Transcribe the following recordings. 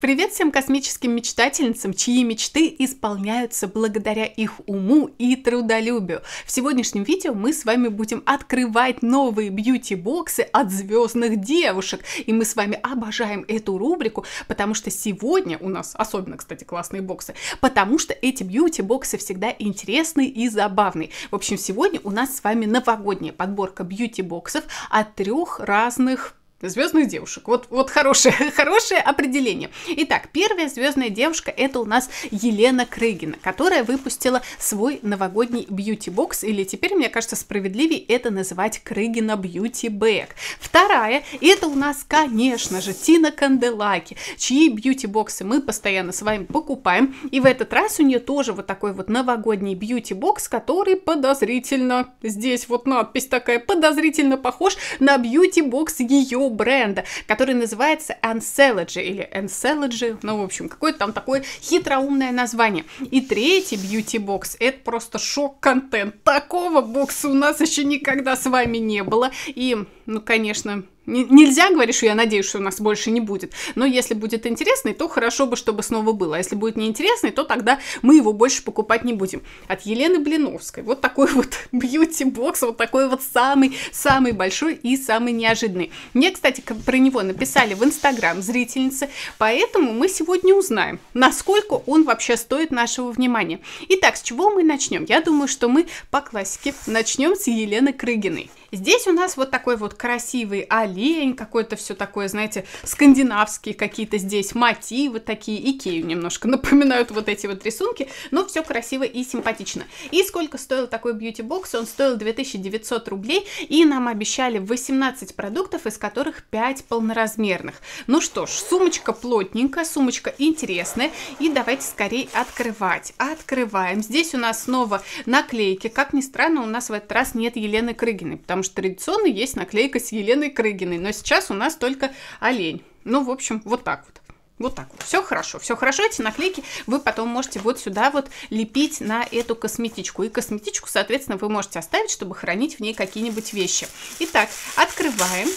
Привет всем космическим мечтательницам, чьи мечты исполняются благодаря их уму и трудолюбию. В сегодняшнем видео мы с вами будем открывать новые бьюти-боксы от звездных девушек. И мы с вами обожаем эту рубрику, потому что сегодня у нас особенно, кстати, классные боксы, потому что эти бьюти-боксы всегда интересные и забавные. В общем, сегодня у нас с вами новогодняя подборка бьюти-боксов от трех разных Звездных девушек. Вот, вот хорошее, хорошее определение. Итак, первая звездная девушка это у нас Елена Крыгина, которая выпустила свой новогодний бьюти-бокс, или теперь, мне кажется, справедливее это называть Крыгина Бьюти Бэк. Вторая это у нас, конечно же, Тина Канделаки, чьи бьюти-боксы мы постоянно с вами покупаем. И в этот раз у нее тоже вот такой вот новогодний бьюти-бокс, который подозрительно, здесь вот надпись такая, подозрительно похож на бьюти-бокс ее бренда, который называется Ancelogy или Ancelogy, ну, в общем, какое-то там такое хитроумное название. И третий beauty box это просто шок-контент. Такого бокса у нас еще никогда с вами не было. И, ну, конечно, Нельзя говорить, что я надеюсь, что у нас больше не будет. Но если будет интересный, то хорошо бы, чтобы снова было. А если будет неинтересный, то тогда мы его больше покупать не будем. От Елены Блиновской. Вот такой вот бьюти-бокс, вот такой вот самый-самый большой и самый неожиданный. Мне, кстати, про него написали в Инстаграм зрительницы, поэтому мы сегодня узнаем, насколько он вообще стоит нашего внимания. Итак, с чего мы начнем? Я думаю, что мы по классике начнем с Елены Крыгиной. Здесь у нас вот такой вот красивый олень, какой-то все такое, знаете, скандинавские какие-то здесь мотивы такие, Икею немножко напоминают вот эти вот рисунки, но все красиво и симпатично. И сколько стоил такой бьюти-бокс? Он стоил 2900 рублей, и нам обещали 18 продуктов, из которых 5 полноразмерных. Ну что ж, сумочка плотненькая, сумочка интересная, и давайте скорее открывать. Открываем. Здесь у нас снова наклейки. Как ни странно, у нас в этот раз нет Елены Крыгиной, потому потому что традиционно есть наклейка с Еленой Крыгиной, но сейчас у нас только олень. Ну, в общем, вот так вот. Вот так вот. Все хорошо, все хорошо. Эти наклейки вы потом можете вот сюда вот лепить на эту косметичку. И косметичку, соответственно, вы можете оставить, чтобы хранить в ней какие-нибудь вещи. Итак, открываем.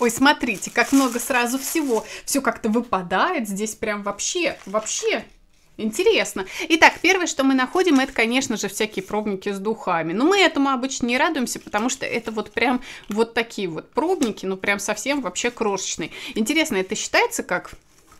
Ой, смотрите, как много сразу всего. Все как-то выпадает здесь прям вообще, вообще Интересно. Итак, первое, что мы находим, это, конечно же, всякие пробники с духами. Но мы этому обычно не радуемся, потому что это вот прям вот такие вот пробники, ну прям совсем вообще крошечные. Интересно, это считается как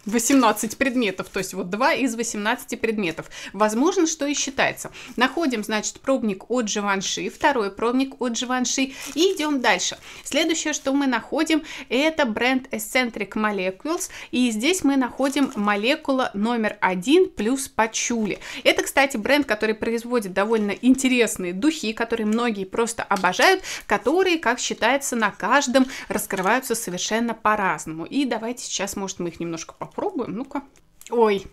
18 предметов, то есть вот 2 из 18 предметов. Возможно, что и считается. Находим, значит, пробник от Живанши, второй пробник от Живанши и идем дальше. Следующее, что мы находим, это бренд Eccentric Molecules, и здесь мы находим молекула номер 1 плюс пачули. Это, кстати, бренд, который производит довольно интересные духи, которые многие просто обожают, которые, как считается, на каждом раскрываются совершенно по-разному. И давайте сейчас, может, мы их немножко по попробуем. Ну-ка. Ой,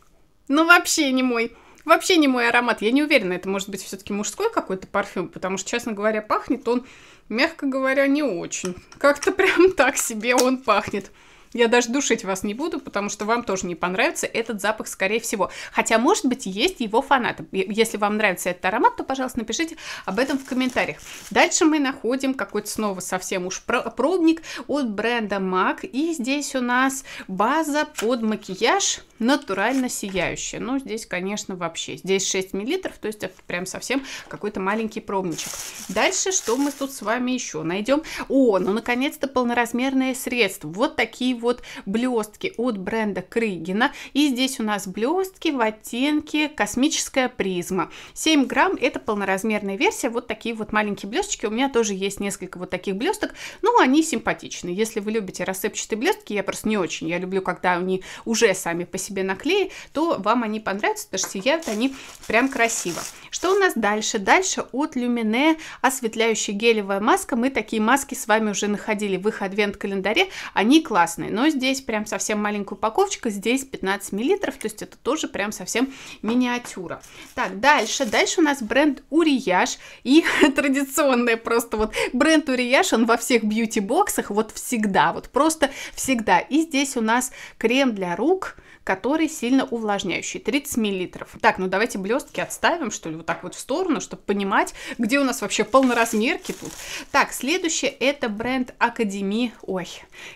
ну вообще не мой. Вообще не мой аромат. Я не уверена, это может быть все-таки мужской какой-то парфюм, потому что, честно говоря, пахнет он, мягко говоря, не очень. Как-то прям так себе он пахнет. Я даже душить вас не буду, потому что вам тоже не понравится этот запах, скорее всего. Хотя, может быть, есть его фанаты. Если вам нравится этот аромат, то, пожалуйста, напишите об этом в комментариях. Дальше мы находим какой-то снова совсем уж пробник от бренда MAC. И здесь у нас база под макияж натурально сияющая. Ну, здесь, конечно, вообще. Здесь 6 мл, то есть это прям совсем какой-то маленький пробничек. Дальше что мы тут с вами еще найдем? О, ну, наконец-то полноразмерное средство. Вот такие вот блестки от бренда Крыгина. И здесь у нас блестки в оттенке космическая призма. 7 грамм это полноразмерная версия. Вот такие вот маленькие блесточки. У меня тоже есть несколько вот таких блесток. Ну, они симпатичные. Если вы любите рассыпчатые блестки, я просто не очень. Я люблю, когда они уже сами по себе на клее, то вам они понравятся, потому что сияют они прям красиво. Что у нас дальше? Дальше от Люмине осветляющая гелевая маска. Мы такие маски с вами уже находили в их адвент-календаре. Они классные но здесь прям совсем маленькая упаковочка, здесь 15 миллилитров, то есть это тоже прям совсем миниатюра. Так, дальше, дальше у нас бренд Урияж, и традиционное просто вот бренд Урияж, он во всех бьюти-боксах вот всегда, вот просто всегда. И здесь у нас крем для рук, который сильно увлажняющий, 30 мл. Так, ну давайте блестки отставим, что ли, вот так вот в сторону, чтобы понимать, где у нас вообще полноразмерки тут. Так, следующее это бренд Академии. Ой,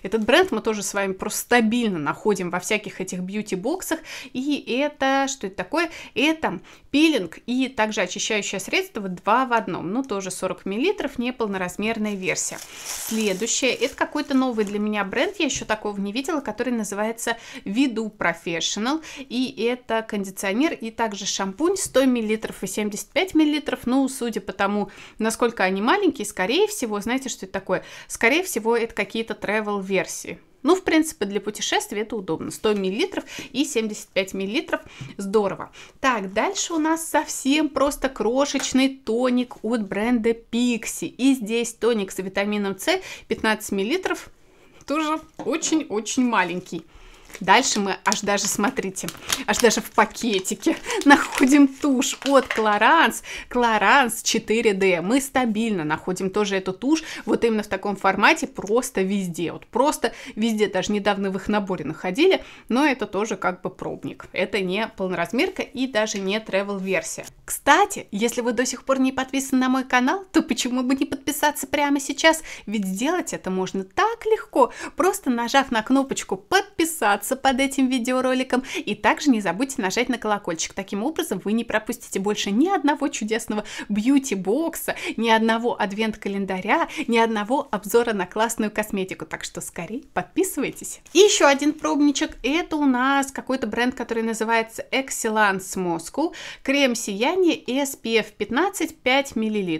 этот бренд мы тоже с вами просто стабильно находим во всяких этих бьюти-боксах. И это, что это такое? Это пилинг и также очищающее средство 2 в одном. Ну, тоже 40 мл, неполноразмерная версия. Следующее, это какой-то новый для меня бренд, я еще такого не видела, который называется Виду Профи Professional. И это кондиционер и также шампунь 100 мл и 75 мл. Ну, судя по тому, насколько они маленькие, скорее всего, знаете, что это такое? Скорее всего, это какие-то travel версии ну, в принципе, для путешествий это удобно. 100 мл и 75 мл. Здорово. Так, дальше у нас совсем просто крошечный тоник от бренда Pixi. И здесь тоник с витамином С 15 мл. Тоже очень-очень маленький. Дальше мы аж даже, смотрите, аж даже в пакетике находим тушь от Clarins, Clarins 4D. Мы стабильно находим тоже эту тушь вот именно в таком формате просто везде. Вот просто везде, даже недавно в их наборе находили, но это тоже как бы пробник. Это не полноразмерка и даже не travel версия. Кстати, если вы до сих пор не подписаны на мой канал, то почему бы не подписаться прямо сейчас? Ведь сделать это можно так легко, просто нажав на кнопочку подписаться подписаться под этим видеороликом и также не забудьте нажать на колокольчик. Таким образом вы не пропустите больше ни одного чудесного бьюти-бокса, ни одного адвент-календаря, ни одного обзора на классную косметику. Так что скорее подписывайтесь. И еще один пробничек. Это у нас какой-то бренд, который называется Excellence Moscow. Крем сияние SPF 15 5 мл.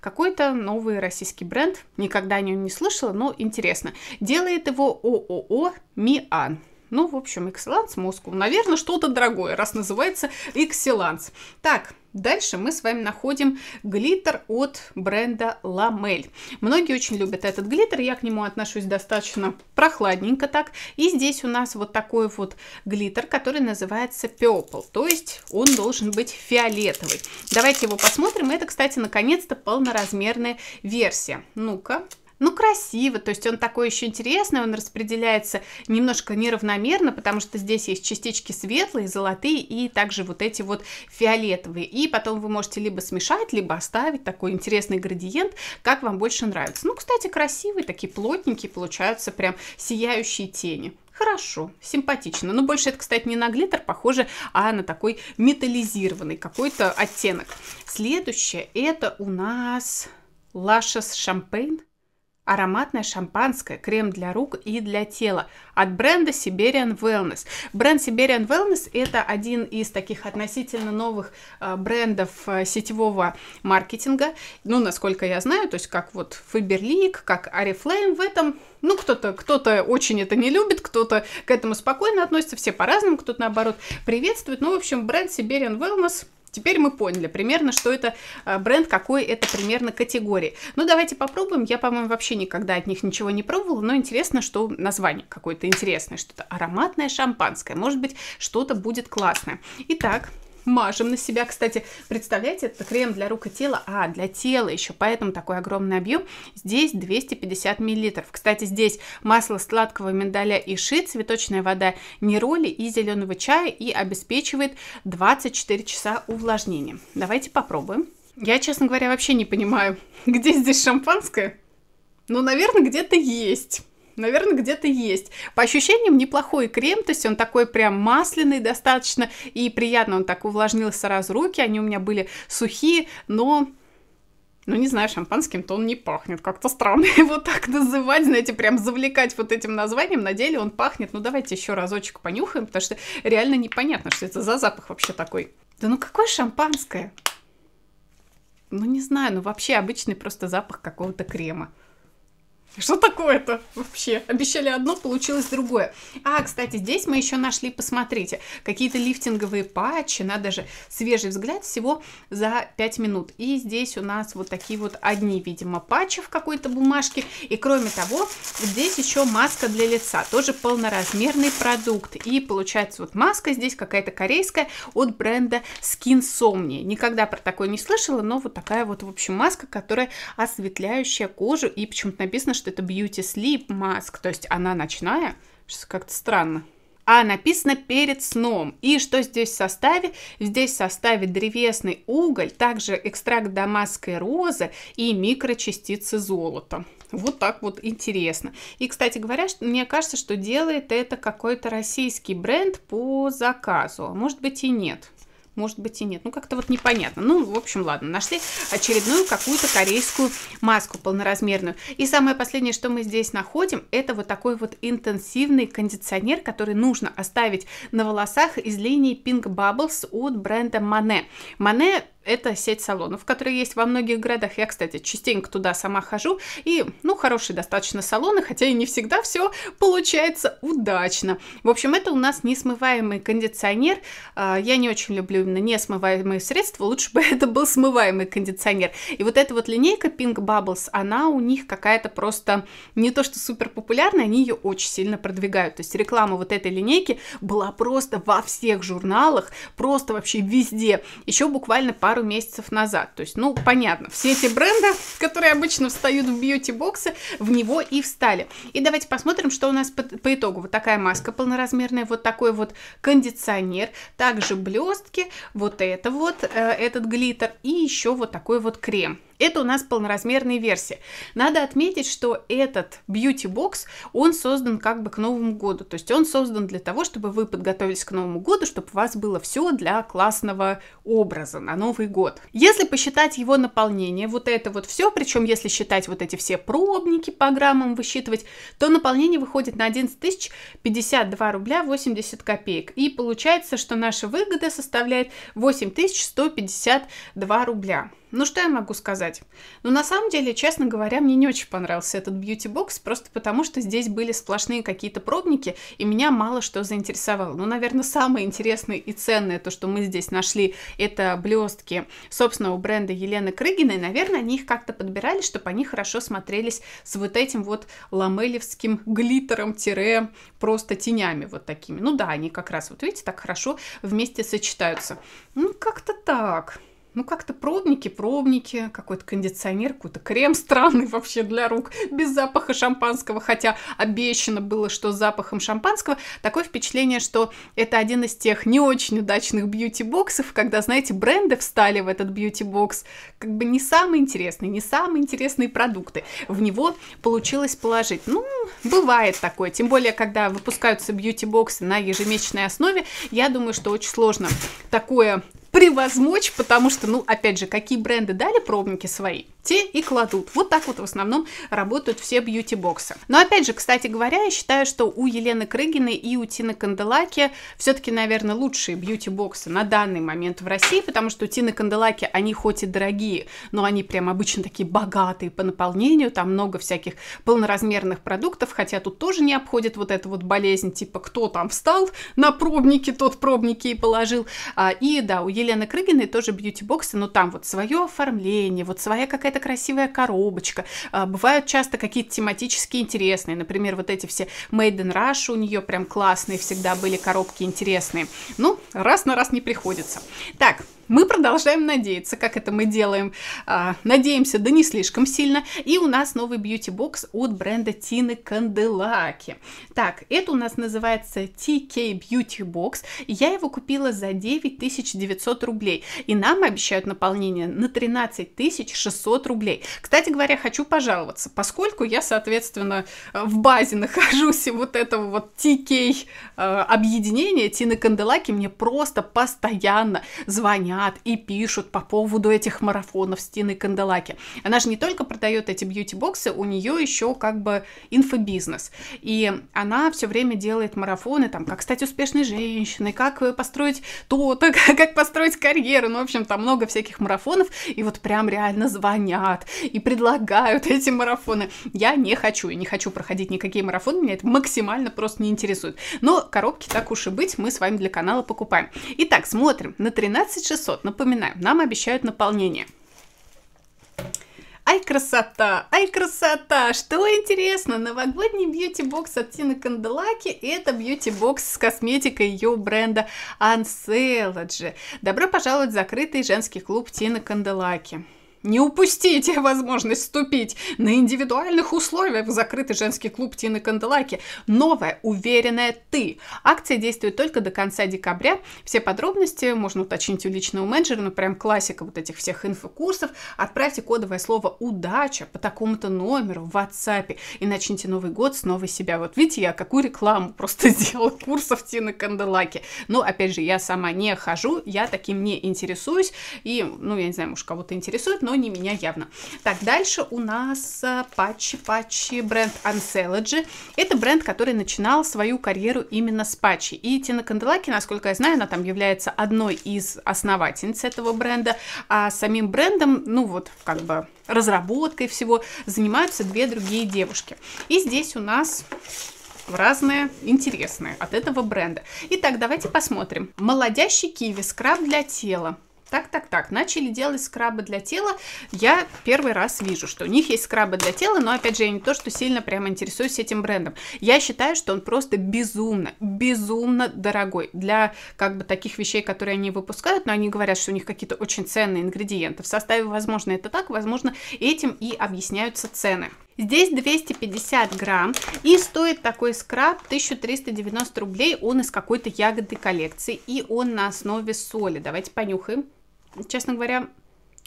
Какой-то новый российский бренд. Никогда о нем не слышала, но интересно. Делает его ООО «Миан». Ну, в общем, Excellence Moscow. Наверное, что-то дорогое, раз называется Excellence. Так, Дальше мы с вами находим глиттер от бренда Ламель. Многие очень любят этот глиттер, я к нему отношусь достаточно прохладненько так. И здесь у нас вот такой вот глиттер, который называется Purple, то есть он должен быть фиолетовый. Давайте его посмотрим. Это, кстати, наконец-то полноразмерная версия. Ну-ка, ну, красиво, то есть он такой еще интересный, он распределяется немножко неравномерно, потому что здесь есть частички светлые, золотые и также вот эти вот фиолетовые. И потом вы можете либо смешать, либо оставить такой интересный градиент, как вам больше нравится. Ну, кстати, красивые, такие плотненькие получаются прям сияющие тени. Хорошо, симпатично. Но больше это, кстати, не на глиттер похоже, а на такой металлизированный какой-то оттенок. Следующее это у нас Lashes шампейн. Ароматное шампанское, крем для рук и для тела от бренда Siberian Wellness. Бренд Siberian Wellness это один из таких относительно новых э, брендов э, сетевого маркетинга. Ну, насколько я знаю, то есть как вот Faberlic, как Oriflame в этом. Ну, кто-то кто, -то, кто -то очень это не любит, кто-то к этому спокойно относится, все по-разному, кто-то наоборот приветствует. Ну, в общем, бренд Siberian Wellness – Теперь мы поняли примерно, что это э, бренд, какой это примерно категории. Ну, давайте попробуем. Я, по-моему, вообще никогда от них ничего не пробовала, но интересно, что название какое-то интересное, что-то ароматное шампанское. Может быть, что-то будет классное. Итак, мажем на себя. Кстати, представляете, это крем для рук и тела, а для тела еще, поэтому такой огромный объем. Здесь 250 миллилитров. Кстати, здесь масло сладкого миндаля и ши, цветочная вода нероли и зеленого чая и обеспечивает 24 часа увлажнения. Давайте попробуем. Я, честно говоря, вообще не понимаю, где здесь шампанское. Но, ну, наверное, где-то есть. Наверное, где-то есть. По ощущениям, неплохой крем, то есть он такой прям масляный достаточно, и приятно он так увлажнил сразу руки, они у меня были сухие, но ну, не знаю, шампанским-то он не пахнет. Как-то странно его так называть, знаете, прям завлекать вот этим названием. На деле он пахнет. Ну, давайте еще разочек понюхаем, потому что реально непонятно, что это за запах вообще такой. Да ну, какое шампанское? Ну, не знаю, ну, вообще обычный просто запах какого-то крема. Что такое-то вообще? Обещали одно, получилось другое. А, кстати, здесь мы еще нашли, посмотрите, какие-то лифтинговые патчи, надо же, свежий взгляд всего за 5 минут. И здесь у нас вот такие вот одни, видимо, патчи в какой-то бумажке. И кроме того, здесь еще маска для лица, тоже полноразмерный продукт. И получается вот маска здесь какая-то корейская от бренда Skin Somni. Никогда про такое не слышала, но вот такая вот, в общем, маска, которая осветляющая кожу. И почему-то написано, что что это Beauty Sleep Mask, то есть она ночная, как-то странно а написано перед сном. И что здесь в составе? Здесь в составе древесный уголь, также экстракт дамасской розы и микрочастицы золота. Вот так вот интересно. И, кстати говоря, мне кажется, что делает это какой-то российский бренд по заказу. А может быть и нет может быть и нет. Ну, как-то вот непонятно. Ну, в общем, ладно, нашли очередную какую-то корейскую маску полноразмерную. И самое последнее, что мы здесь находим, это вот такой вот интенсивный кондиционер, который нужно оставить на волосах из линии Pink Bubbles от бренда Mane. Mane это сеть салонов, которые есть во многих городах. Я, кстати, частенько туда сама хожу. И, ну, хорошие достаточно салоны, хотя и не всегда все получается удачно. В общем, это у нас несмываемый кондиционер. А, я не очень люблю именно несмываемые средства. Лучше бы это был смываемый кондиционер. И вот эта вот линейка Pink Bubbles, она у них какая-то просто не то что супер популярная, они ее очень сильно продвигают. То есть реклама вот этой линейки была просто во всех журналах, просто вообще везде. Еще буквально по пару месяцев назад. То есть, ну, понятно, все эти бренды, которые обычно встают в бьюти-боксы, в него и встали. И давайте посмотрим, что у нас по, по итогу. Вот такая маска полноразмерная, вот такой вот кондиционер, также блестки, вот это вот, э, этот глиттер и еще вот такой вот крем. Это у нас полноразмерная версия. Надо отметить, что этот бьюти-бокс, он создан как бы к Новому году. То есть он создан для того, чтобы вы подготовились к Новому году, чтобы у вас было все для классного образа на Новый год. Если посчитать его наполнение, вот это вот все, причем если считать вот эти все пробники по граммам высчитывать, то наполнение выходит на 11 052 рубля 80 копеек. И получается, что наша выгода составляет 8152 рубля. Ну что я могу сказать? Ну на самом деле, честно говоря, мне не очень понравился этот бьюти-бокс, просто потому что здесь были сплошные какие-то пробники, и меня мало что заинтересовало. Ну, наверное, самое интересное и ценное, то, что мы здесь нашли, это блестки собственного бренда Елены Крыгиной. Наверное, они их как-то подбирали, чтобы они хорошо смотрелись с вот этим вот ламелевским глиттером тире просто тенями вот такими. Ну да, они как раз, вот видите, так хорошо вместе сочетаются. Ну, как-то так. Ну, как-то пробники, пробники, какой-то кондиционер, какой-то крем странный вообще для рук, без запаха шампанского, хотя обещано было, что с запахом шампанского. Такое впечатление, что это один из тех не очень удачных бьюти-боксов, когда, знаете, бренды встали в этот бьюти-бокс, как бы не самые интересные, не самые интересные продукты. В него получилось положить. Ну, бывает такое, тем более, когда выпускаются бьюти-боксы на ежемесячной основе, я думаю, что очень сложно такое превозмочь, потому что, ну, опять же, какие бренды дали пробники свои, те и кладут. Вот так вот в основном работают все бьюти-боксы. Но опять же, кстати говоря, я считаю, что у Елены Крыгиной и у Тины Канделаки все-таки, наверное, лучшие бьюти-боксы на данный момент в России, потому что у Тины Канделаки, они хоть и дорогие, но они прям обычно такие богатые по наполнению, там много всяких полноразмерных продуктов, хотя тут тоже не обходит вот эта вот болезнь, типа кто там встал на пробники, тот пробники и положил. А, и да, у Елены Крыгиной тоже бьюти-боксы, но там вот свое оформление, вот своя какая какая-то красивая коробочка. А, бывают часто какие-то тематически интересные, например, вот эти все Made in Russia у нее прям классные всегда были коробки интересные. Ну, раз на раз не приходится. Так, мы продолжаем надеяться, как это мы делаем. А, надеемся, да не слишком сильно. И у нас новый бьюти-бокс от бренда Тины Канделаки. Так, это у нас называется TK Beauty Box. Я его купила за 9900 рублей. И нам обещают наполнение на 13600 рублей. Кстати говоря, хочу пожаловаться, поскольку я, соответственно, в базе нахожусь и вот этого вот TK а, объединения Тины Канделаки мне просто постоянно звонят донат и пишут по поводу этих марафонов Стены Канделаки. Она же не только продает эти бьюти-боксы, у нее еще как бы инфобизнес. И она все время делает марафоны, там, как стать успешной женщиной, как э, построить то-то, как построить карьеру. Ну, в общем, там много всяких марафонов. И вот прям реально звонят и предлагают эти марафоны. Я не хочу, я не хочу проходить никакие марафоны, меня это максимально просто не интересует. Но коробки так уж и быть, мы с вами для канала покупаем. Итак, смотрим на 13 600 500. Напоминаем, нам обещают наполнение. Ай, красота! Ай, красота! Что интересно, новогодний бьюти-бокс от Тины Канделаки – это бьюти-бокс с косметикой ее бренда Ancelogy. Добро пожаловать в закрытый женский клуб Тины Канделаки. Не упустите возможность вступить на индивидуальных условиях в закрытый женский клуб Тины Канделаки. Новая «Уверенная ты». Акция действует только до конца декабря. Все подробности можно уточнить у личного менеджера, но ну, прям классика вот этих всех инфокурсов. Отправьте кодовое слово «удача» по такому-то номеру в WhatsApp и начните Новый год с новой себя. Вот видите, я какую рекламу просто сделала курсов Тины Канделаки. Но, опять же, я сама не хожу, я таким не интересуюсь. И, ну, я не знаю, может, кого-то интересует, но но не меня явно. Так, дальше у нас патчи-патчи э, бренд Ancelogy. Это бренд, который начинал свою карьеру именно с патчи. И Тина Канделаки, насколько я знаю, она там является одной из основательниц этого бренда, а самим брендом, ну вот, как бы разработкой всего занимаются две другие девушки. И здесь у нас разные интересные от этого бренда. Итак, давайте посмотрим. Молодящий киви, скраб для тела. Так, так, так, начали делать скрабы для тела. Я первый раз вижу, что у них есть скрабы для тела, но, опять же, я не то, что сильно прямо интересуюсь этим брендом. Я считаю, что он просто безумно, безумно дорогой для, как бы, таких вещей, которые они выпускают, но они говорят, что у них какие-то очень ценные ингредиенты в составе. Возможно, это так, возможно, этим и объясняются цены. Здесь 250 грамм и стоит такой скраб 1390 рублей. Он из какой-то ягоды коллекции и он на основе соли. Давайте понюхаем честно говоря,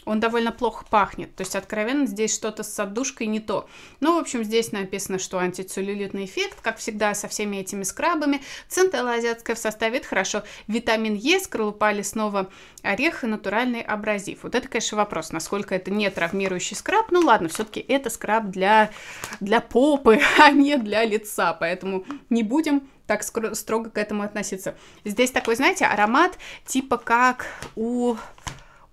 он довольно плохо пахнет. То есть, откровенно, здесь что-то с отдушкой не то. Ну, в общем, здесь написано, что антицеллюлитный эффект, как всегда, со всеми этими скрабами. Центелла азиатская в составе это хорошо. Витамин Е, скорлупали снова орех и натуральный абразив. Вот это, конечно, вопрос, насколько это не травмирующий скраб. Ну, ладно, все-таки это скраб для, для попы, а не для лица. Поэтому не будем так строго к этому относиться. Здесь такой, знаете, аромат типа как у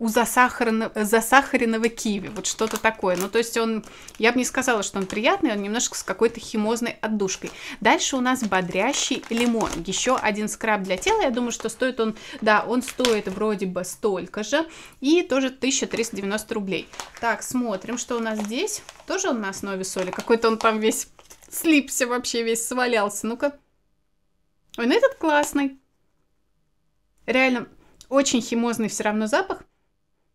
у засахаренного, э, засахаренного киви, вот что-то такое. Ну, то есть он, я бы не сказала, что он приятный, он немножко с какой-то химозной отдушкой. Дальше у нас бодрящий лимон, еще один скраб для тела, я думаю, что стоит он, да, он стоит вроде бы столько же, и тоже 1390 рублей. Так, смотрим, что у нас здесь, тоже он на основе соли, какой-то он там весь слипся вообще, весь свалялся, ну-ка. Ой, ну этот классный. Реально, очень химозный все равно запах.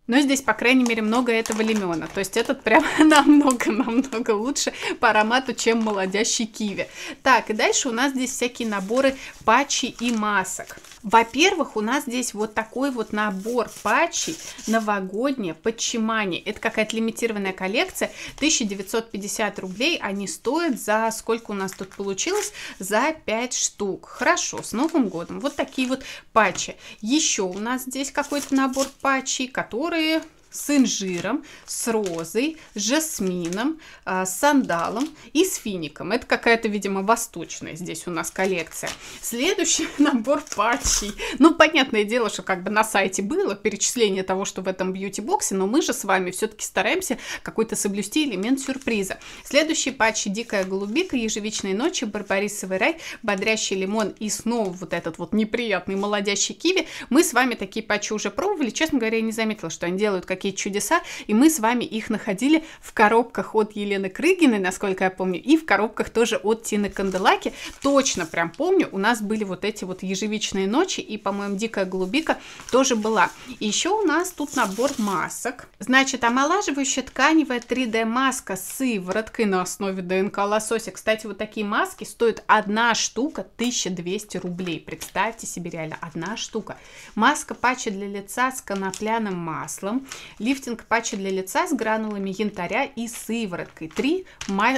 Но здесь, по крайней мере, много этого лимона. То есть этот прям намного-намного лучше по аромату, чем молодящий киви. Так, и дальше у нас здесь всякие наборы патчи и масок. Во-первых, у нас здесь вот такой вот набор патчей новогоднее подчимание. Это какая-то лимитированная коллекция. 1950 рублей они стоят за сколько у нас тут получилось? За 5 штук. Хорошо, с Новым годом. Вот такие вот патчи. Еще у нас здесь какой-то набор патчей, которые с инжиром, с розой, с жасмином, а, с сандалом и с фиником. Это какая-то, видимо, восточная здесь у нас коллекция. Следующий набор патчей. Ну, понятное дело, что как бы на сайте было перечисление того, что в этом бьюти-боксе, но мы же с вами все-таки стараемся какой-то соблюсти элемент сюрприза. Следующие патчи «Дикая голубика», «Ежевичные ночи», «Барбарисовый рай», «Бодрящий лимон» и снова вот этот вот неприятный молодящий киви. Мы с вами такие патчи уже пробовали. Честно говоря, я не заметила, что они делают какие какие чудеса, и мы с вами их находили в коробках от Елены Крыгиной, насколько я помню, и в коробках тоже от Тины Канделаки. Точно прям помню, у нас были вот эти вот ежевичные ночи, и, по-моему, дикая голубика тоже была. И еще у нас тут набор масок. Значит, омолаживающая тканевая 3D маска с сывороткой на основе ДНК лосося. Кстати, вот такие маски стоят одна штука 1200 рублей. Представьте себе, реально, одна штука. Маска патча для лица с конопляным маслом лифтинг патчи для лица с гранулами янтаря и сывороткой, три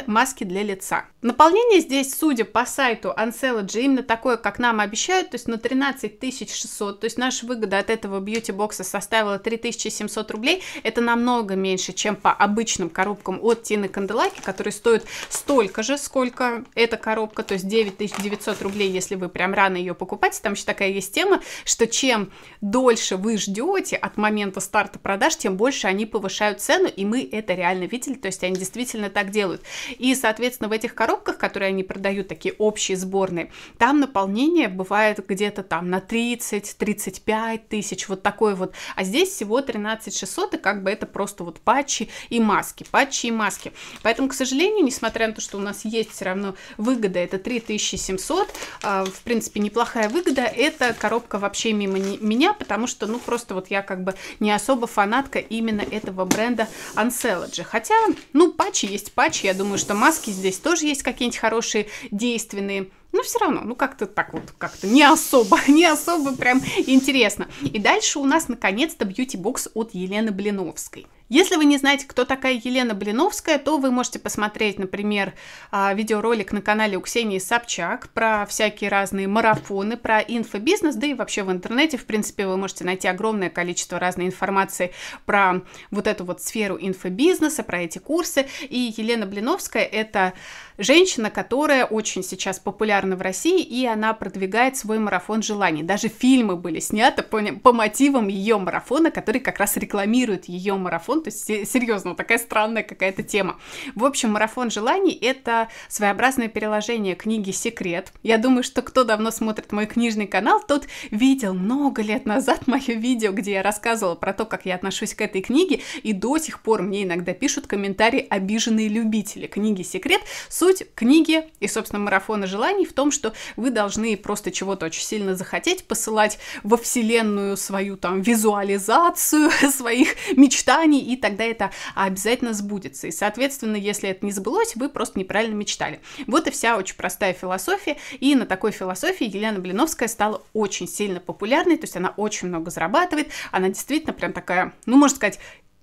маски для лица. Наполнение здесь, судя по сайту Ancelogy, именно такое, как нам обещают, то есть на 13 600, то есть наша выгода от этого бьюти-бокса составила 3700 рублей, это намного меньше, чем по обычным коробкам от Тины Канделаки, которые стоят столько же, сколько эта коробка, то есть 9900 рублей, если вы прям рано ее покупаете, там еще такая есть тема, что чем дольше вы ждете от момента старта продаж, тем больше они повышают цену, и мы это реально видели, то есть они действительно так делают. И, соответственно, в этих коробках, которые они продают, такие общие сборные, там наполнение бывает где-то там на 30-35 тысяч, вот такой вот. А здесь всего 13 600, и как бы это просто вот патчи и маски, патчи и маски. Поэтому, к сожалению, несмотря на то, что у нас есть все равно выгода, это 3700, а, в принципе, неплохая выгода, эта коробка вообще мимо меня, потому что, ну, просто вот я как бы не особо фанат фанатка именно этого бренда Ancelogy. Хотя, ну, патчи есть патчи, я думаю, что маски здесь тоже есть какие-нибудь хорошие, действенные. Но все равно, ну как-то так вот, как-то не особо, не особо прям интересно. И дальше у нас наконец-то бьюти-бокс от Елены Блиновской. Если вы не знаете, кто такая Елена Блиновская, то вы можете посмотреть, например, а, видеоролик на канале у Ксении Собчак про всякие разные марафоны, про инфобизнес, да и вообще в интернете, в принципе, вы можете найти огромное количество разной информации про вот эту вот сферу инфобизнеса, про эти курсы. И Елена Блиновская – это женщина, которая очень сейчас популярна в России, и она продвигает свой марафон желаний. Даже фильмы были сняты по, по мотивам ее марафона, который как раз рекламирует ее марафон, то есть серьезно, такая странная какая-то тема. В общем, марафон желаний — это своеобразное переложение книги «Секрет». Я думаю, что кто давно смотрит мой книжный канал, тот видел много лет назад мое видео, где я рассказывала про то, как я отношусь к этой книге, и до сих пор мне иногда пишут комментарии обиженные любители книги «Секрет». Суть книги и, собственно, марафона желаний в том, что вы должны просто чего-то очень сильно захотеть, посылать во вселенную свою там визуализацию своих мечтаний и тогда это обязательно сбудется. И, соответственно, если это не сбылось, вы просто неправильно мечтали. Вот и вся очень простая философия, и на такой философии Елена Блиновская стала очень сильно популярной, то есть она очень много зарабатывает, она действительно прям такая, ну, можно сказать,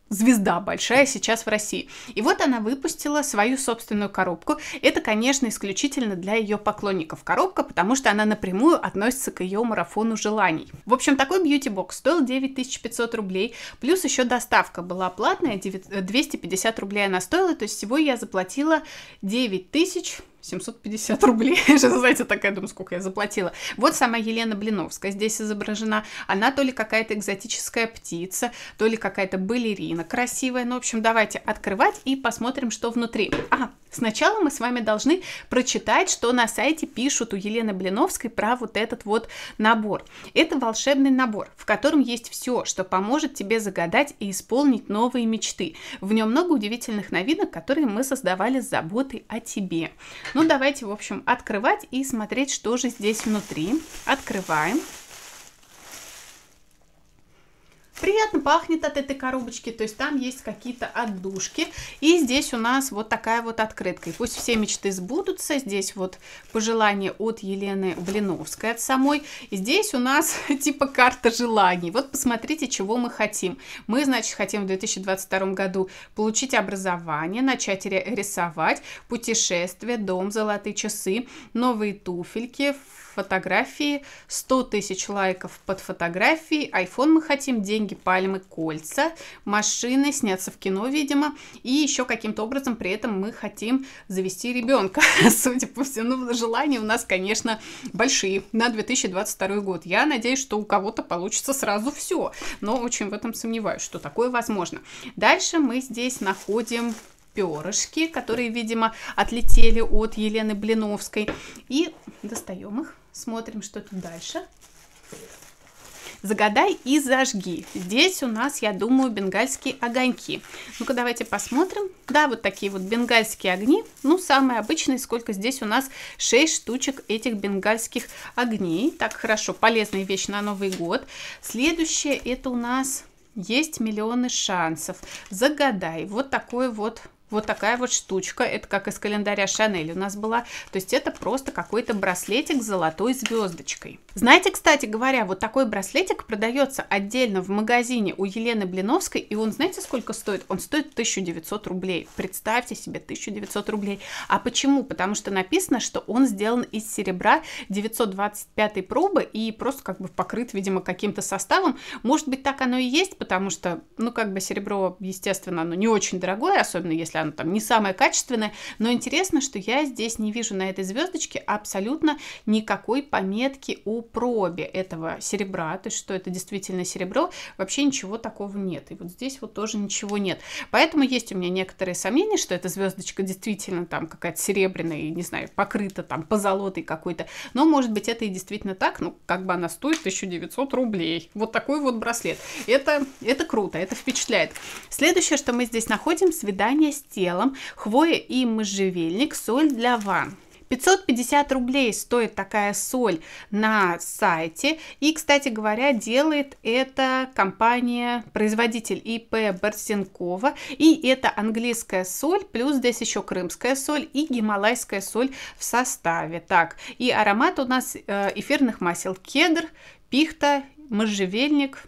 звезда большая сейчас в России. И вот она выпустила свою собственную коробку. Это, конечно, исключительно для ее поклонников коробка, потому что она напрямую относится к ее марафону желаний. В общем, такой бьюти-бокс стоил 9500 рублей, плюс еще доставка была платная, 250 э, рублей она стоила, то есть всего я заплатила 9000 тысяч 750 рублей. Что, знаете, такая, думаю, сколько я заплатила. Вот сама Елена Блиновская здесь изображена. Она то ли какая-то экзотическая птица, то ли какая-то балерина красивая. Ну, в общем, давайте открывать и посмотрим, что внутри. А, Сначала мы с вами должны прочитать, что на сайте пишут у Елены Блиновской про вот этот вот набор. Это волшебный набор, в котором есть все, что поможет тебе загадать и исполнить новые мечты. В нем много удивительных новинок, которые мы создавали с заботой о тебе. Ну, давайте, в общем, открывать и смотреть, что же здесь внутри. Открываем приятно пахнет от этой коробочки, то есть там есть какие-то отдушки. И здесь у нас вот такая вот открытка. И пусть все мечты сбудутся. Здесь вот пожелание от Елены Блиновской, от самой. И здесь у нас типа карта желаний. Вот посмотрите, чего мы хотим. Мы, значит, хотим в 2022 году получить образование, начать рисовать, путешествие, дом, золотые часы, новые туфельки, фотографии, 100 тысяч лайков под фотографией, iPhone мы хотим, деньги, пальмы, кольца, машины, сняться в кино, видимо, и еще каким-то образом при этом мы хотим завести ребенка. Судя по всему, желания у нас, конечно, большие на 2022 год. Я надеюсь, что у кого-то получится сразу все, но очень в этом сомневаюсь, что такое возможно. Дальше мы здесь находим перышки, которые, видимо, отлетели от Елены Блиновской. И достаем их. Смотрим, что тут дальше. Загадай и зажги. Здесь у нас, я думаю, бенгальские огоньки. Ну-ка, давайте посмотрим. Да, вот такие вот бенгальские огни. Ну, самые обычные, сколько здесь у нас 6 штучек этих бенгальских огней. Так, хорошо, полезная вещь на Новый год. Следующее, это у нас есть миллионы шансов. Загадай. Вот такой вот вот такая вот штучка. Это как из календаря Шанель у нас была. То есть это просто какой-то браслетик с золотой звездочкой. Знаете, кстати говоря, вот такой браслетик продается отдельно в магазине у Елены Блиновской. И он, знаете, сколько стоит? Он стоит 1900 рублей. Представьте себе, 1900 рублей. А почему? Потому что написано, что он сделан из серебра 925 пробы и просто как бы покрыт, видимо, каким-то составом. Может быть, так оно и есть, потому что, ну, как бы серебро, естественно, оно не очень дорогое, особенно если хотя она там не самая качественная. Но интересно, что я здесь не вижу на этой звездочке абсолютно никакой пометки о пробе этого серебра, то есть что это действительно серебро, вообще ничего такого нет. И вот здесь вот тоже ничего нет. Поэтому есть у меня некоторые сомнения, что эта звездочка действительно там какая-то серебряная и, не знаю, покрыта там позолотой какой-то. Но, может быть, это и действительно так, ну, как бы она стоит 1900 рублей. Вот такой вот браслет. Это, это круто, это впечатляет. Следующее, что мы здесь находим, свидание с телом, хвоя и можжевельник, соль для ванн. 550 рублей стоит такая соль на сайте. И, кстати говоря, делает это компания, производитель ИП Барсенкова. И это английская соль, плюс здесь еще крымская соль и гималайская соль в составе. Так, и аромат у нас э, эфирных масел кедр, пихта, можжевельник,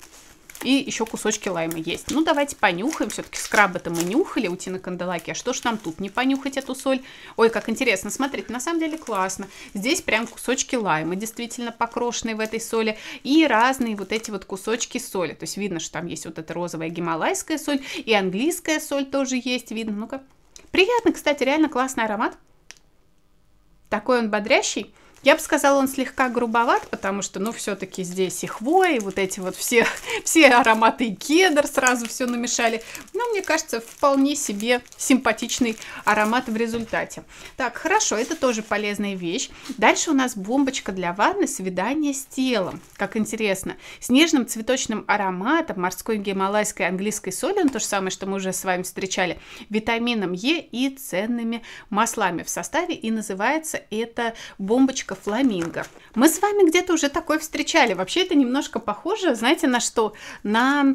и еще кусочки лайма есть. Ну, давайте понюхаем. Все-таки скрабы-то мы нюхали, утины кандалаки. А что ж нам тут не понюхать эту соль? Ой, как интересно. Смотрите, на самом деле классно. Здесь прям кусочки лайма действительно покрошенные в этой соли. И разные вот эти вот кусочки соли. То есть видно, что там есть вот эта розовая гималайская соль. И английская соль тоже есть. Видно. Ну-ка. Приятно, кстати, реально классный аромат. Такой он бодрящий. Я бы сказала, он слегка грубоват, потому что, ну, все-таки здесь и хвои, вот эти вот все, все ароматы и кедр сразу все намешали. Но мне кажется, вполне себе симпатичный аромат в результате. Так, хорошо, это тоже полезная вещь. Дальше у нас бомбочка для ванны «Свидание с телом». Как интересно. С нежным цветочным ароматом, морской гималайской английской солью, ну, то же самое, что мы уже с вами встречали, витамином Е и ценными маслами в составе. И называется это бомбочка птичка фламинго. Мы с вами где-то уже такой встречали. Вообще это немножко похоже, знаете, на что? На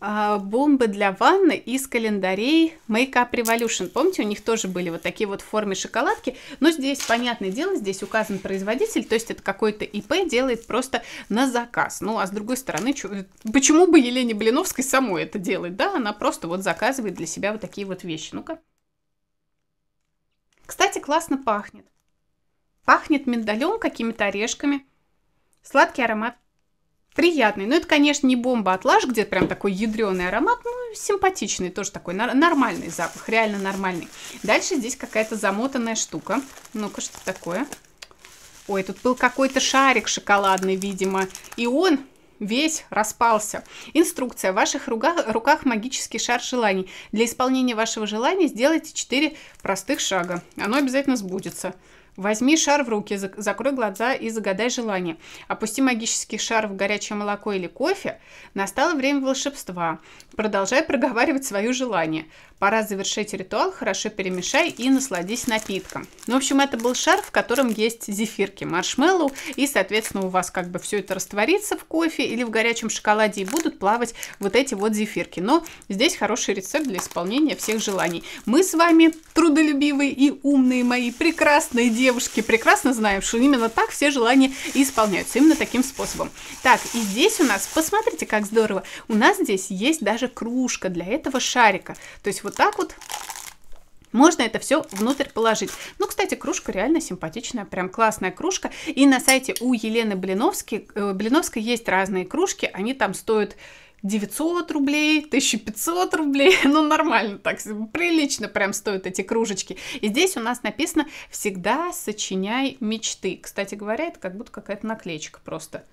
а, бомбы для ванны из календарей Makeup Revolution. Помните, у них тоже были вот такие вот в форме шоколадки. Но здесь, понятное дело, здесь указан производитель, то есть это какой-то ИП делает просто на заказ. Ну, а с другой стороны, чё, э, почему бы Елене Блиновской самой это делать? Да, она просто вот заказывает для себя вот такие вот вещи. Ну-ка. Кстати, классно пахнет. Пахнет миндалем, какими-то орешками. Сладкий аромат. Приятный. Ну, это, конечно, не бомба атлаж, где прям такой ядреный аромат, ну, симпатичный тоже такой, нормальный запах, реально нормальный. Дальше здесь какая-то замотанная штука. Ну-ка, что такое? Ой, тут был какой-то шарик шоколадный, видимо, и он весь распался. Инструкция. В ваших руках, руках магический шар желаний. Для исполнения вашего желания сделайте 4 простых шага. Оно обязательно сбудется. Возьми шар в руки, закрой глаза и загадай желание. Опусти магический шар в горячее молоко или кофе. Настало время волшебства. Продолжай проговаривать свое желание. Пора завершить ритуал, хорошо перемешай и насладись напитком. Ну, в общем, это был шар, в котором есть зефирки, маршмеллоу, и, соответственно, у вас как бы все это растворится в кофе или в горячем шоколаде и будут плавать вот эти вот зефирки. Но здесь хороший рецепт для исполнения всех желаний. Мы с вами трудолюбивые и умные мои прекрасные девушки, девушки прекрасно знаем, что именно так все желания и исполняются, именно таким способом. Так, и здесь у нас, посмотрите, как здорово, у нас здесь есть даже кружка для этого шарика. То есть вот так вот можно это все внутрь положить. Ну, кстати, кружка реально симпатичная, прям классная кружка. И на сайте у Елены Блиновской, э, Блиновской есть разные кружки, они там стоят 900 рублей, 1500 рублей, ну нормально так, прилично прям стоят эти кружечки. И здесь у нас написано «Всегда сочиняй мечты». Кстати говоря, это как будто какая-то наклеечка просто.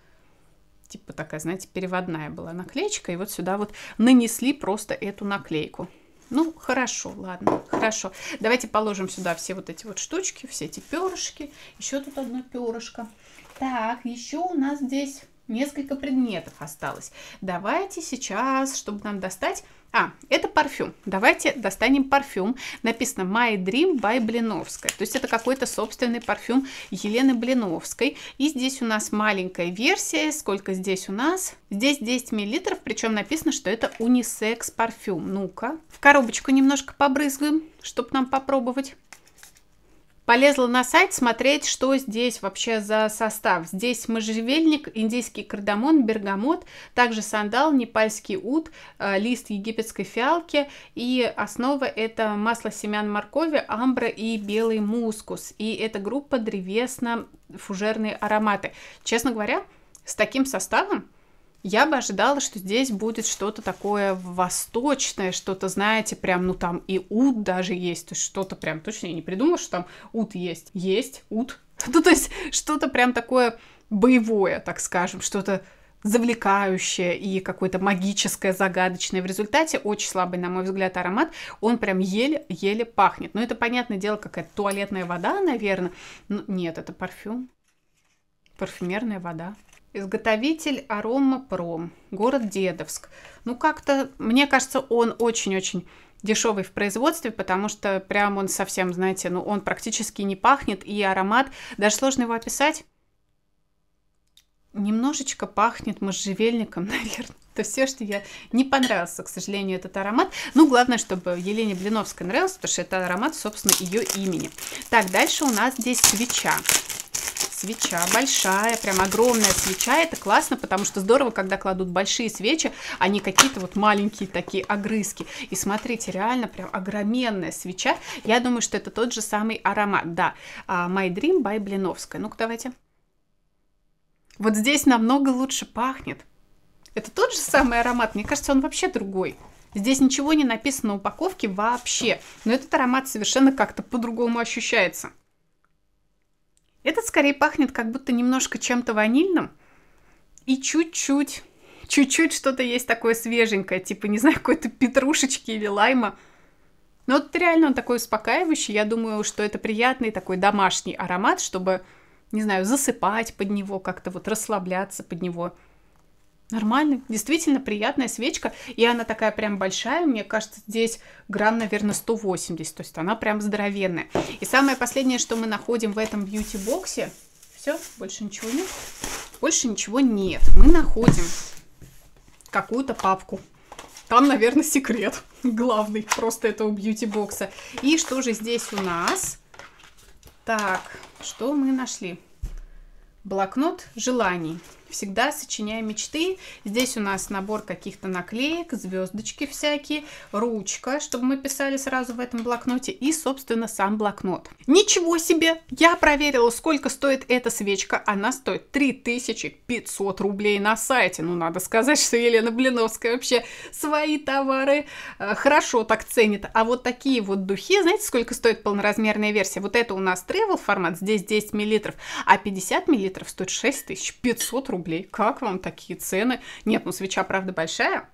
Типа такая, знаете, переводная была наклеечка, и вот сюда вот нанесли просто эту наклейку. Ну, хорошо, ладно, хорошо. Давайте положим сюда все вот эти вот штучки, все эти перышки. Еще тут одно перышко. Так, еще у нас здесь несколько предметов осталось. Давайте сейчас, чтобы нам достать... А, это парфюм. Давайте достанем парфюм. Написано My Dream by Блиновская. То есть это какой-то собственный парфюм Елены Блиновской. И здесь у нас маленькая версия. Сколько здесь у нас? Здесь 10 мл, причем написано, что это унисекс парфюм. Ну-ка. В коробочку немножко побрызгаем, чтобы нам попробовать. Полезла на сайт смотреть, что здесь вообще за состав. Здесь можжевельник, индийский кардамон, бергамот, также сандал, непальский ут, э, лист египетской фиалки. И основа это масло семян моркови, амбра и белый мускус. И это группа древесно-фужерные ароматы. Честно говоря, с таким составом я бы ожидала, что здесь будет что-то такое восточное, что-то, знаете, прям, ну там и ут даже есть, то есть что-то прям, точно я не придумала, что там ут есть. Есть ут. Ну, то есть что-то прям такое боевое, так скажем, что-то завлекающее и какое-то магическое, загадочное. В результате очень слабый, на мой взгляд, аромат. Он прям еле-еле пахнет. Но это, понятное дело, какая-то туалетная вода, наверное. Ну, нет, это парфюм. Парфюмерная вода. Изготовитель Арома Пром, город Дедовск. Ну, как-то, мне кажется, он очень-очень дешевый в производстве, потому что прям он совсем, знаете, ну, он практически не пахнет, и аромат, даже сложно его описать, немножечко пахнет можжевельником, наверное. Это все, что я... Не понравился, к сожалению, этот аромат. Ну, главное, чтобы Елене Блиновской нравился, потому что это аромат, собственно, ее имени. Так, дальше у нас здесь свеча свеча большая, прям огромная свеча. Это классно, потому что здорово, когда кладут большие свечи, а не какие-то вот маленькие такие огрызки. И смотрите, реально прям огроменная свеча. Я думаю, что это тот же самый аромат. Да, а, My Dream by Блиновская. Ну-ка, давайте. Вот здесь намного лучше пахнет. Это тот же самый аромат. Мне кажется, он вообще другой. Здесь ничего не написано на упаковке вообще. Но этот аромат совершенно как-то по-другому ощущается. Этот скорее пахнет как будто немножко чем-то ванильным и чуть-чуть, чуть-чуть что-то есть такое свеженькое, типа, не знаю, какой-то петрушечки или лайма. Но вот реально он такой успокаивающий, я думаю, что это приятный такой домашний аромат, чтобы, не знаю, засыпать под него, как-то вот расслабляться под него. Нормально, действительно приятная свечка, и она такая прям большая, мне кажется, здесь грамм, наверное, 180, то есть она прям здоровенная. И самое последнее, что мы находим в этом бьюти-боксе, все, больше ничего нет, больше ничего нет. Мы находим какую-то папку, там, наверное, секрет главный просто этого бьюти-бокса. И что же здесь у нас? Так, что мы нашли? Блокнот желаний всегда, сочиняем мечты. Здесь у нас набор каких-то наклеек, звездочки всякие, ручка, чтобы мы писали сразу в этом блокноте и, собственно, сам блокнот. Ничего себе! Я проверила, сколько стоит эта свечка. Она стоит 3500 рублей на сайте. Ну, надо сказать, что Елена Блиновская вообще свои товары э, хорошо так ценит. А вот такие вот духи, знаете, сколько стоит полноразмерная версия? Вот это у нас travel формат, здесь 10 миллилитров а 50 миллилитров стоит 6500 рублей рублей. Как вам такие цены? Нет, ну свеча, правда, большая.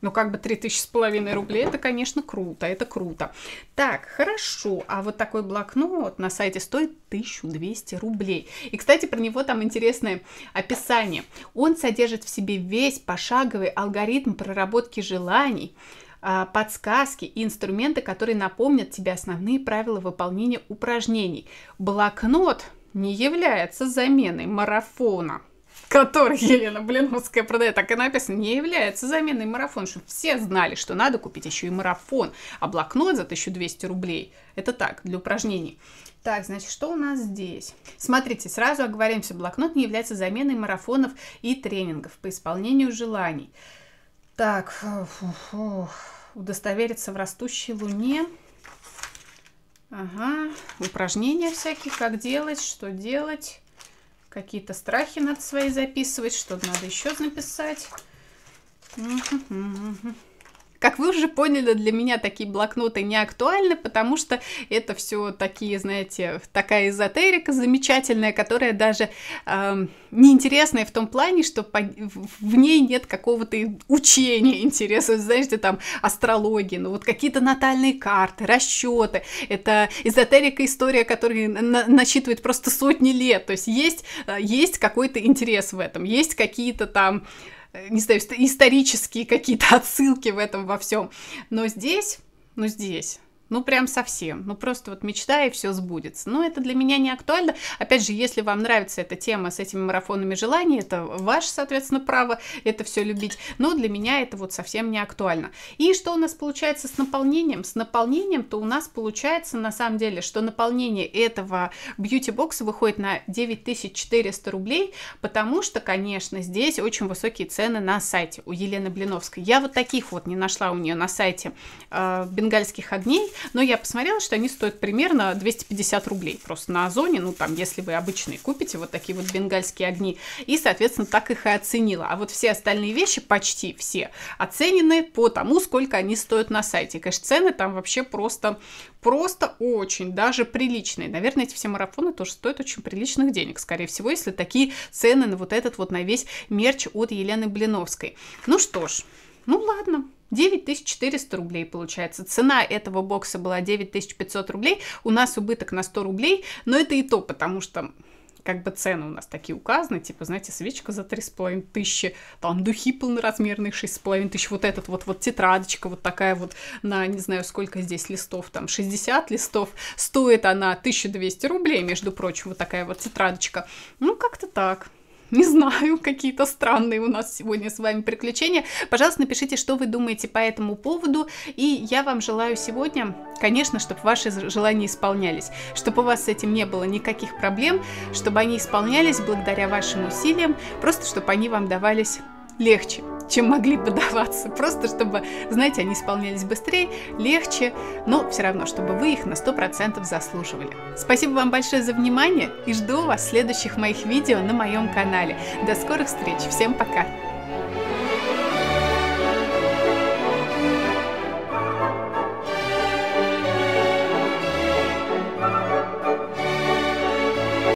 Ну, как бы 3000 с половиной рублей, это, конечно, круто, это круто. Так, хорошо, а вот такой блокнот на сайте стоит 1200 рублей. И, кстати, про него там интересное описание. Он содержит в себе весь пошаговый алгоритм проработки желаний, а, подсказки и инструменты, которые напомнят тебе основные правила выполнения упражнений. Блокнот не является заменой марафона – который Елена Блиновская продает, так и написано, не является заменой марафон, чтобы все знали, что надо купить еще и марафон, а блокнот за 1200 рублей, это так, для упражнений. Так, значит, что у нас здесь? Смотрите, сразу оговоримся, блокнот не является заменой марафонов и тренингов по исполнению желаний. Так, фу -фу. удостовериться в растущей луне. Ага, упражнения всякие, как делать, что делать. Какие-то страхи надо свои записывать, что надо еще написать. Как вы уже поняли, для меня такие блокноты не актуальны, потому что это все такие, знаете, такая эзотерика замечательная, которая даже э, неинтересная в том плане, что по, в ней нет какого-то учения интереса, знаете, там астрологии, ну вот какие-то натальные карты, расчеты. Это эзотерика история, которая на, насчитывает просто сотни лет. То есть есть, э, есть какой-то интерес в этом, есть какие-то там Э, не знаю, исторические какие-то отсылки в этом во всем. Но здесь, ну здесь ну, прям совсем. Ну, просто вот мечта, и все сбудется. Но это для меня не актуально. Опять же, если вам нравится эта тема с этими марафонами желаний, это ваше, соответственно, право это все любить. Но для меня это вот совсем не актуально. И что у нас получается с наполнением? С наполнением то у нас получается, на самом деле, что наполнение этого бьюти-бокса выходит на 9400 рублей, потому что, конечно, здесь очень высокие цены на сайте у Елены Блиновской. Я вот таких вот не нашла у нее на сайте э, бенгальских огней, но я посмотрела, что они стоят примерно 250 рублей просто на Озоне, ну там, если вы обычные купите, вот такие вот бенгальские огни. И, соответственно, так их и оценила. А вот все остальные вещи, почти все, оценены по тому, сколько они стоят на сайте. Конечно, цены там вообще просто, просто очень даже приличные. Наверное, эти все марафоны тоже стоят очень приличных денег, скорее всего, если такие цены на вот этот вот, на весь мерч от Елены Блиновской. Ну что ж, ну ладно, 9400 рублей получается. Цена этого бокса была 9500 рублей, у нас убыток на 100 рублей, но это и то, потому что как бы цены у нас такие указаны, типа, знаете, свечка за 3,5 тысячи, там духи полноразмерные 6,5 тысяч, вот этот вот, вот тетрадочка вот такая вот на, не знаю, сколько здесь листов, там 60 листов, стоит она 1200 рублей, между прочим, вот такая вот тетрадочка. Ну, как-то так. Не знаю, какие-то странные у нас сегодня с вами приключения. Пожалуйста, напишите, что вы думаете по этому поводу. И я вам желаю сегодня, конечно, чтобы ваши желания исполнялись, чтобы у вас с этим не было никаких проблем, чтобы они исполнялись благодаря вашим усилиям, просто чтобы они вам давались легче чем могли подаваться, просто чтобы, знаете, они исполнялись быстрее, легче, но все равно, чтобы вы их на 100% заслуживали. Спасибо вам большое за внимание и жду вас в следующих моих видео на моем канале. До скорых встреч, всем пока!